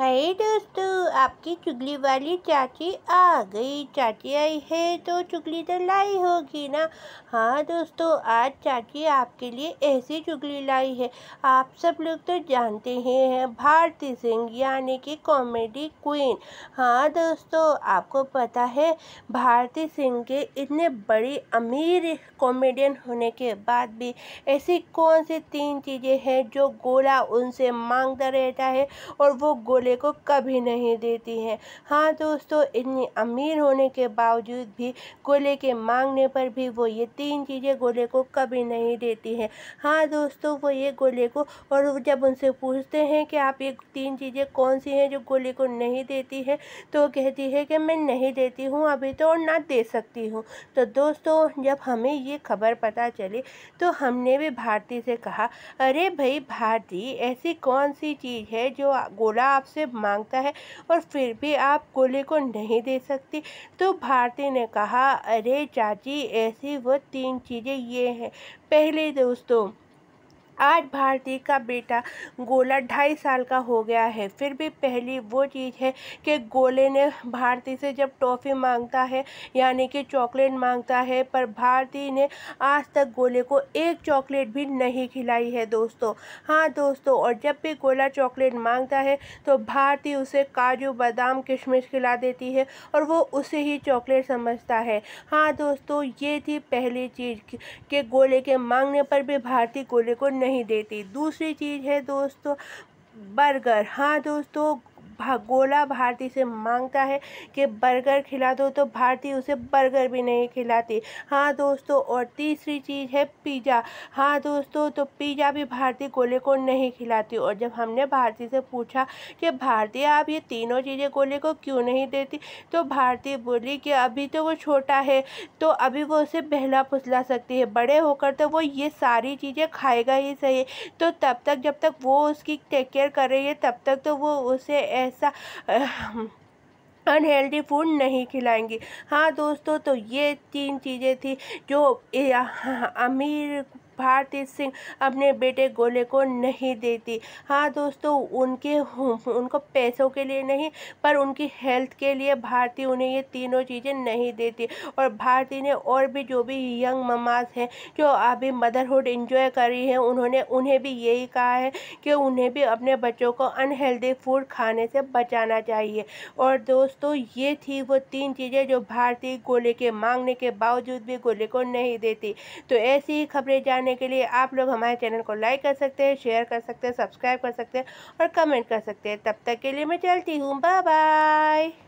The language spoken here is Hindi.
हाय दोस्तों आपकी चुगली वाली चाची आ गई चाची आई है तो चुगली तो लाई होगी ना हाँ दोस्तों आज चाची आपके लिए ऐसी चुगली लाई है आप सब लोग तो जानते ही हैं भारती सिंह यानी कि कॉमेडी क्वीन हाँ दोस्तों आपको पता है भारती सिंह के इतने बड़ी अमीर कॉमेडियन होने के बाद भी ऐसी कौन सी तीन चीज़ें हैं जो गोला उनसे मांगता रहता है और वो गोला दूल्हे को कभी नहीं देती हैं हाँ दोस्तों इतनी अमीर होने के बावजूद भी गोले के मांगने पर भी वो ये तीन चीज़ें गोले को कभी नहीं देती हैं हाँ दोस्तों वो ये गोले को और जब उनसे पूछते हैं कि आप ये तीन चीज़ें कौन सी हैं जो गोले को नहीं देती हैं तो कहती है कि मैं नहीं देती हूँ अभी तो और ना दे सकती हूँ तो दोस्तों जब हमें ये खबर पता चली तो हमने भी भारती से कहा अरे भाई भारती ऐसी कौन सी चीज़ है जो गोला आपसे आपसे मांगता है और फिर भी आप कोले को नहीं दे सकती तो भारती ने कहा अरे चाची ऐसी वो तीन चीज़ें ये हैं पहले दोस्तों आज भारती का बेटा गोला ढाई साल का हो गया है फिर भी पहली वो चीज़ है कि गोले ने भारती से जब टॉफ़ी मांगता है यानी कि चॉकलेट मांगता है पर भारती ने आज तक गोले को एक चॉकलेट भी नहीं खिलाई है दोस्तों हाँ दोस्तों और जब भी गोला चॉकलेट मांगता है तो भारती उसे काजू बादाम किशमिश खिला देती है और वो उसे ही चॉकलेट समझता है हाँ दोस्तों ये थी पहली चीज़ के गोले के मांगने पर भी भारती गोले को नहीं नहीं देती दूसरी चीज़ है दोस्तों बर्गर हाँ दोस्तों भा, गोला भारती से मांगता है कि बर्गर खिला दो तो भारती उसे बर्गर भी नहीं खिलाती हाँ दोस्तों और तीसरी चीज़ है पिज़्ज़ा हाँ दोस्तों तो पिज़्ज़ा भी भारती गोले को नहीं खिलाती और जब हमने भारती से पूछा कि भारती आप ये तीनों चीज़ें गोले को क्यों नहीं देती तो भारती बोली कि अभी तो वो छोटा है तो अभी वो उसे बहला फुसला सकती है बड़े होकर तो वो ये सारी चीज़ें खाएगा ही सही तो तब तक जब तक वो उसकी टेक केयर कर रही है तब तक तो वो उसे ऐसा अनहेल्दी फूड नहीं खिलाएंगी हाँ दोस्तों तो ये तीन चीज़ें थी जो हाँ, हाँ, अमीर भारती सिंह अपने बेटे गोले को नहीं देती हाँ दोस्तों उनके उनको पैसों के लिए नहीं पर उनकी हेल्थ के लिए भारती उन्हें ये तीनों चीज़ें नहीं देती और भारती ने और भी जो भी यंग ममाज हैं जो अभी मदरहुड इंजॉय करी है उन्होंने उन्हें भी यही कहा है कि उन्हें भी अपने बच्चों को अनहेल्दी फूड खाने से बचाना चाहिए और दोस्तों ये थी वो तीन चीज़ें जो भारती गोले के मांगने के बावजूद भी गोले को नहीं देती तो ऐसी ही खबरें जान करने के लिए आप लोग हमारे चैनल को लाइक कर सकते हैं शेयर कर सकते हैं सब्सक्राइब कर सकते हैं और कमेंट कर सकते हैं तब तक के लिए मैं चलती हूँ बाय बाय